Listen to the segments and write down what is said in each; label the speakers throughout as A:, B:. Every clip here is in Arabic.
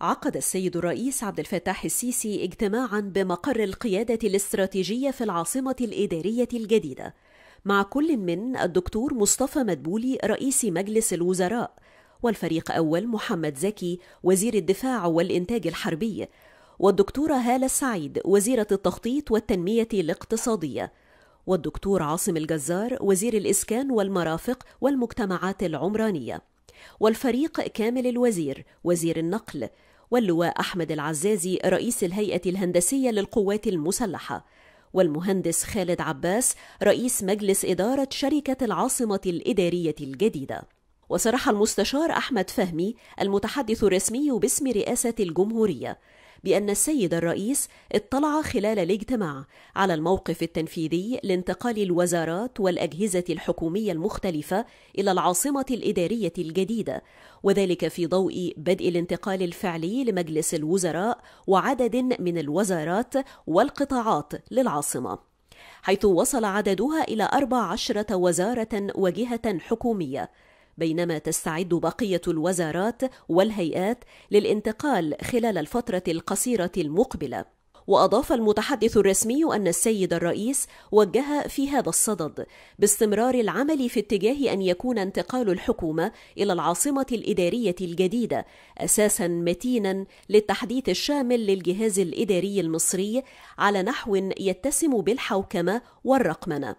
A: عقد السيد الرئيس عبد الفتاح السيسي اجتماعا بمقر القيادة الاستراتيجية في العاصمة الإدارية الجديدة مع كل من الدكتور مصطفى مدبولي رئيس مجلس الوزراء والفريق أول محمد زكي وزير الدفاع والإنتاج الحربي والدكتورة هالة السعيد وزيرة التخطيط والتنمية الاقتصادية والدكتور عاصم الجزار وزير الإسكان والمرافق والمجتمعات العمرانية والفريق كامل الوزير وزير النقل واللواء أحمد العزازي رئيس الهيئة الهندسية للقوات المسلحة والمهندس خالد عباس رئيس مجلس إدارة شركة العاصمة الإدارية الجديدة وصرح المستشار أحمد فهمي المتحدث الرسمي باسم رئاسة الجمهورية بأن السيد الرئيس اطلع خلال الاجتماع على الموقف التنفيذي لانتقال الوزارات والأجهزة الحكومية المختلفة إلى العاصمة الإدارية الجديدة وذلك في ضوء بدء الانتقال الفعلي لمجلس الوزراء وعدد من الوزارات والقطاعات للعاصمة حيث وصل عددها إلى 14 وزارة وجهة حكومية بينما تستعد بقية الوزارات والهيئات للانتقال خلال الفترة القصيرة المقبلة واضاف المتحدث الرسمي ان السيد الرئيس وجه في هذا الصدد باستمرار العمل في اتجاه ان يكون انتقال الحكومه الى العاصمه الاداريه الجديده اساسا متينا للتحديث الشامل للجهاز الاداري المصري على نحو يتسم بالحوكمه والرقمنه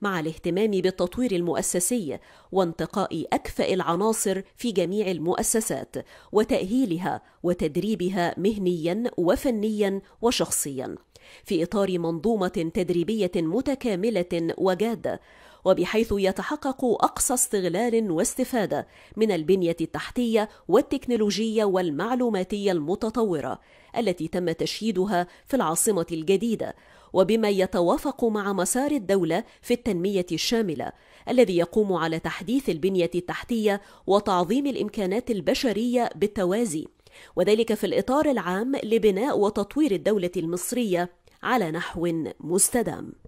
A: مع الاهتمام بالتطوير المؤسسي وانتقاء اكفأ العناصر في جميع المؤسسات وتأهيلها وتدريبها مهنيا وفنيا وشخصيا في اطار منظومه تدريبيه متكامله وجاده وبحيث يتحقق أقصى استغلال واستفادة من البنية التحتية والتكنولوجية والمعلوماتية المتطورة التي تم تشييدها في العاصمة الجديدة وبما يتوافق مع مسار الدولة في التنمية الشاملة الذي يقوم على تحديث البنية التحتية وتعظيم الإمكانات البشرية بالتوازي وذلك في الإطار العام لبناء وتطوير الدولة المصرية على نحو مستدام